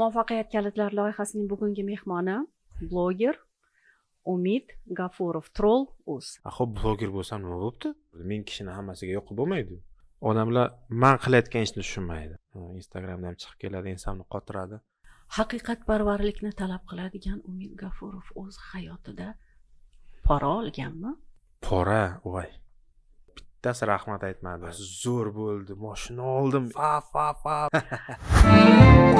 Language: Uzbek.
muvaffaqiyat kalitlari loyihasining bugungi mehmoni bloger umid gafurov troll uz ho'p ah, bloger bo'lsam nima bo'libdi ming kishini hammasiga yoqib bo'lmaydi odamlar man qilayotgan ishni tushunmaydi instagramda ham chiqib keladi ensamni qotiradi haqiqatparvarlikni talab qiladigan umid gafurov o'z hayotida pora olganmi pora voy bittasi rahmat aytmadi zo'r bo'ldi moshina oldim fa fa fa